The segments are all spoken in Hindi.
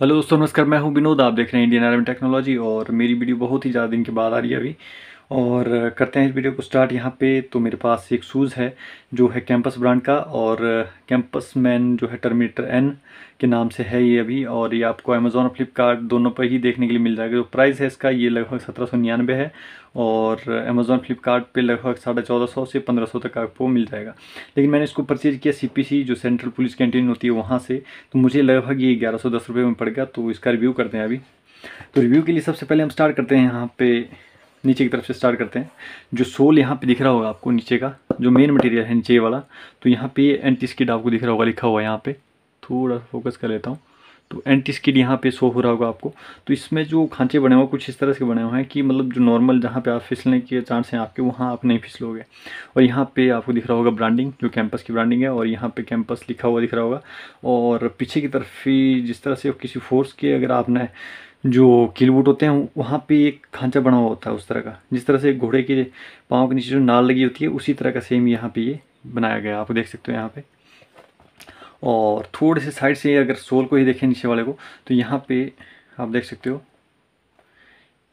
हेलो दोस्तों नमस्कार मैं हूं विनोद आप देख रहे हैं इंडियन आर्मी टेक्नोलॉजी और मेरी वीडियो बहुत ही ज़्यादा दिन के बाद आ रही है अभी और करते हैं इस वीडियो को स्टार्ट यहाँ पे तो मेरे पास एक शूज़ है जो है कैंपस ब्रांड का और कैंपस मैन जो है टर्मिनेटर एन के नाम से है ये अभी और ये आपको अमेज़ोन और फ्लिपकार्ट दोनों पर ही देखने के लिए मिल जाएगा जो प्राइस है इसका ये लगभग सत्रह सौ निन्यानवे है और अमेज़ोन फ्लिपकार्ट लगभग साढ़े चौदह सौ से पंद्रह सौ तक आपको मिल जाएगा लेकिन मैंने इसको परचेज़ किया सी जो सेंट्रल पुलिस कैंटीन होती है वहाँ से तो मुझे लगभग ये ग्यारह सौ दस रुपये में पड़ गया तो इसका रिव्यू करते हैं अभी तो रिव्यू के लिए सबसे पहले हम स्टार्ट करते हैं यहाँ पर नीचे की तरफ से स्टार्ट करते हैं जो सोल यहाँ पे दिख रहा होगा आपको नीचे का जो मेन मटेरियल है नीचे वाला तो यहाँ पे एंटी स्किड आपको दिख रहा होगा लिखा हुआ यहाँ पे थोड़ा फोकस कर लेता हूँ तो एंटी स्किड यहाँ पे शो हो रहा होगा आपको तो इसमें जो खांचे बने हुए कुछ इस तरह से बने हुए हैं कि मतलब जो नॉर्मल जहाँ पे आप फिसलने के चांस हैं आपके वहाँ आप नहीं फिसलोगे और यहाँ पे आपको दिख रहा होगा ब्रांडिंग जो कैंपस की ब्रांडिंग है और यहाँ पे कैंपस लिखा हुआ दिख रहा होगा और पीछे की तरफ ही जिस तरह से किसी फोर्स के अगर आपने जो किलबूट होते हैं वहाँ पे एक खांचा बना हुआ होता है उस तरह का जिस तरह से घोड़े के पाँव के नीचे जो नाल लगी होती है उसी तरह का सेम यहाँ पे ये बनाया गया आप देख सकते हो यहाँ पे और थोड़े से साइड से अगर सोल को ही देखें नीचे वाले को तो यहाँ पे आप देख सकते हो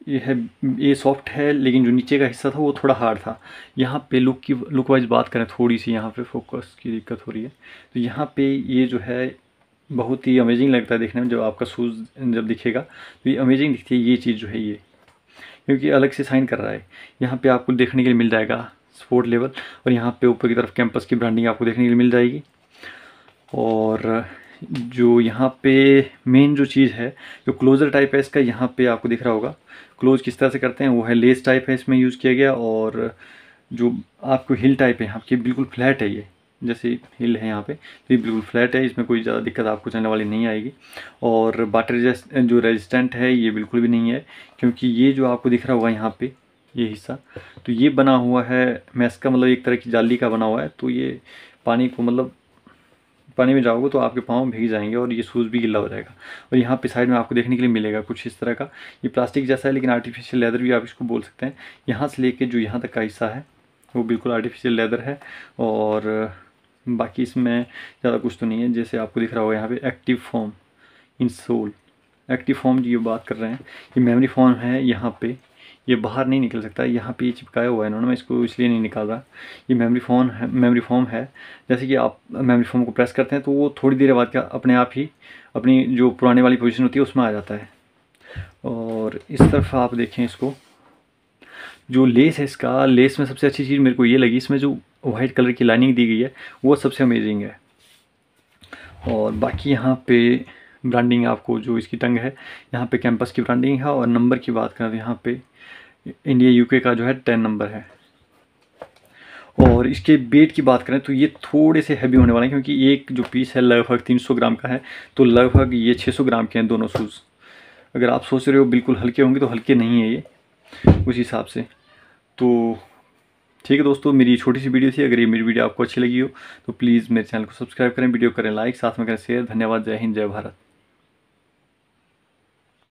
ये है ये सॉफ्ट है लेकिन जो नीचे का हिस्सा था वो थोड़ा हार्ड था यहाँ पे लुक की लुक वाइज बात करें थोड़ी सी यहाँ पे फोकस की दिक्कत हो रही है तो यहाँ पे ये जो है बहुत ही अमेजिंग लगता है देखने में जब आपका शूज़ जब दिखेगा तो ये अमेजिंग दिखती है ये चीज़ जो है ये क्योंकि अलग से साइन कर रहा है यहाँ पे आपको देखने के लिए मिल जाएगा स्पोर्ट लेवल और यहाँ पे ऊपर की तरफ कैंपस की ब्रांडिंग आपको देखने के लिए मिल जाएगी और जो यहाँ पे मेन जो चीज़ है जो क्लोज़र टाइप है इसका यहाँ पे आपको दिख रहा होगा क्लोज किस तरह से करते हैं वो है लेस टाइप है इसमें यूज़ किया गया और जो आपको हिल टाइप है यहाँ की बिल्कुल फ्लैट है ये जैसे हिल है यहाँ पे तो ये बिल्कुल फ्लैट है इसमें कोई ज़्यादा दिक्कत आपको चलने वाली नहीं आएगी और वाटर जो रेजिस्टेंट है ये बिल्कुल भी नहीं है क्योंकि ये जो आपको दिख रहा होगा यहाँ पे ये हिस्सा तो ये बना हुआ है मैस का मतलब एक तरह की जाली का बना हुआ है तो ये पानी को मतलब पानी में जाओगे तो आपके पाँव भीग जाएंगे और ये शूज़ भी गिला हो जाएगा और यहाँ पे साइड में आपको देखने के लिए मिलेगा कुछ इस तरह का ये प्लास्टिक जैसा है लेकिन आर्टिफिशियल लेदर भी आप इसको बोल सकते हैं यहाँ से लेके जो यहाँ तक का हिस्सा है वो बिल्कुल आर्टिफिशियल लेदर है और बाकी इसमें ज़्यादा कुछ तो नहीं है जैसे आपको दिख रहा होगा यहाँ पे एक्टिव फॉर्म इन सोल एक्टिव फॉर्म जो बात कर रहे हैं ये मेमोरी फॉर्म है यहाँ पे ये बाहर नहीं निकल सकता यहाँ पे ये चिपकाया हुआ है इन्होंने मैं इसको इसलिए नहीं निकाल रहा ये मेमोरी फ़ोन है मेमोरी फॉर्म है जैसे कि आप मेमोरी फॉर्म को प्रेस करते हैं तो वो थोड़ी देर बाद क्या अपने आप ही अपनी जो पुराने वाली पोजिशन होती है उसमें आ जाता है और इस तरफ आप देखें इसको जो लेस है इसका लेस में सबसे अच्छी चीज़ मेरे को ये लगी इसमें जो वाइट कलर की लाइनिंग दी गई है वो सबसे अमेजिंग है और बाकी यहाँ पे ब्रांडिंग आपको जो इसकी टंग है यहाँ पे कैंपस की ब्रांडिंग है और नंबर की बात करें तो यहाँ पे इंडिया यूके का जो है टेन नंबर है और इसके वेट की बात करें तो ये थोड़े से हैवी होने वाले हैं क्योंकि एक जो पीस है लगभग 300 ग्राम का है तो लगभग ये 600 ग्राम के हैं दोनों शूज़ अगर आप सोच रहे हो बिल्कुल हल्के होंगे तो हल्के नहीं है ये उस हिसाब से तो ठीक है दोस्तों मेरी छोटी सी वीडियो थी अगर ये मेरी वीडियो आपको अच्छी लगी हो तो प्लीज़ मेरे चैनल को सब्सक्राइब करें वीडियो करें लाइक साथ में करें शेयर धन्यवाद जय हिंद जय भारत